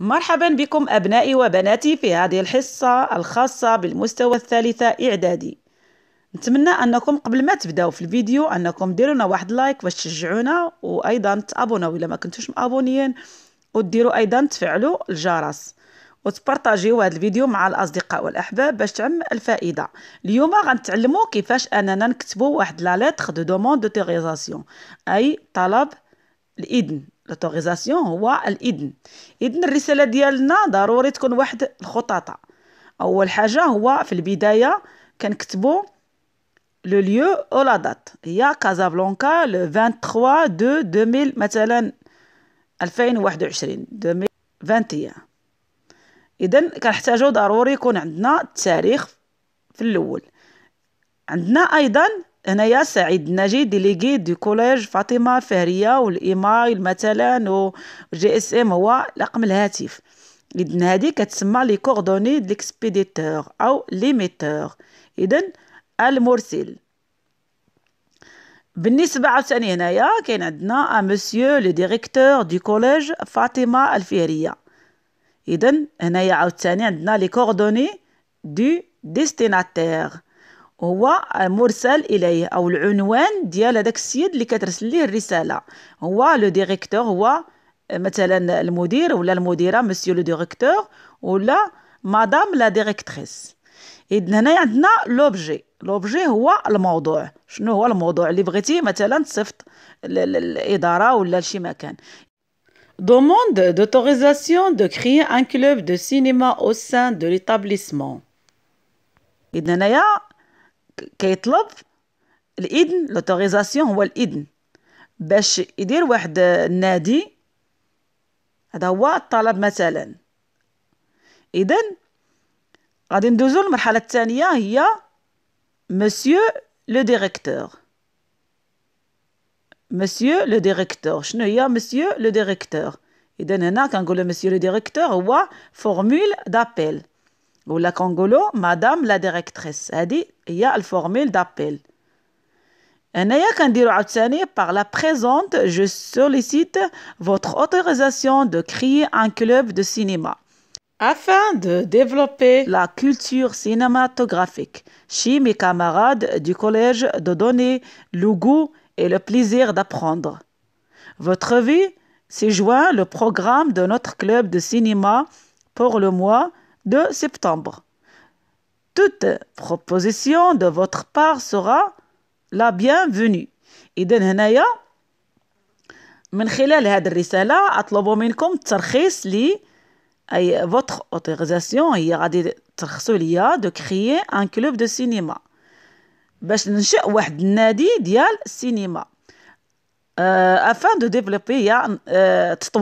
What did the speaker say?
مرحبا بكم أبنائي وبناتي في هذه الحصة الخاصة بالمستوى الثالثة إعدادي نتمنى أنكم قبل ما تبداو في الفيديو أنكم ديرونا واحد لايك باش تشجعونا وأيضا تابوناو إلا ما كنتوش مابونيين وديروا أيضا تفعلوا الجرس وتبارطاجيو هذا الفيديو مع الأصدقاء والأحباب باش تعم الفائدة اليوم غنتعلموا كيفاش أننا نكتبوا واحد لا لتر دو دوموند دو تيغيزاسيون أي طلب الإذن لوتوريزاسيون هو الاذن اذن الرساله ديالنا ضروري تكون واحد الخطاطه اول حاجه هو في البدايه كنكتبوا لو ليو او لا دات هي كازابلانكا لو 23 دو 2000 مثلا 2021 2021 اذا كنحتاجو ضروري يكون عندنا التاريخ في الاول عندنا ايضا هنايا سعيد ناجي ديليغي دو كوليج فاطمه فهريه والايميل مثلا و جي اس ام هو رقم الهاتف اذن هذه كتسمى لي كوردوني د ليكسبيديتور او ليميتور اذن المرسل بالنسبه عاوتاني هنايا كاين عندنا ا مسيو لو ديريكتور دو كوليج فاطمه الفهريه اذن هنايا عاوتاني عندنا لي كوردوني دو ديستيناتير هو مرسل اليه او العنوان ديال هذاك السيد اللي كترسل ليه الرساله هو لو ديريكتور هو مثلا المدير ولا المديره مسيو لو ديريكتور ولا مدام لا ديريكتريس اذن هنا عندنا لوبجي لوبجي هو الموضوع شنو هو الموضوع اللي بغيتي مثلا تصيفط للاداره ولا لشي مكان دوموند d'autorisation دو créer ان كلوب دو سينما او سان دو ليتابليسمون إذن هنايا كيطلب الاذن لوتوريزاسيون هو الاذن باش يدير واحد النادي هذا هو الطلب مثلا اذا غادي ندوزو للمرحله الثانيه هي مسيو لو ديريكتور مسيو لو ديريكتور شنو هي مسيو لو ديريكتور اذا هنا كنقولو مسيو لو ديريكتور هو فورمول دابيل Ou la Congolo, Madame la directrice. a le formule d'appel. la formule d'appel par la présente je sollicite votre autorisation de créer un club de cinéma afin de développer la culture cinématographique chez mes camarades du collège de donner le goût et le plaisir d'apprendre. Votre vie c'est joint le programme de notre club de cinéma pour le mois septembre toute proposition de votre part sera la bienvenue et d'un ailleurs mais il est l'adresse à l'art l'homme li et votre autorisation il ya des tirs de créer un club de cinéma bâche d'un chat ou à dial cinéma afin de développer un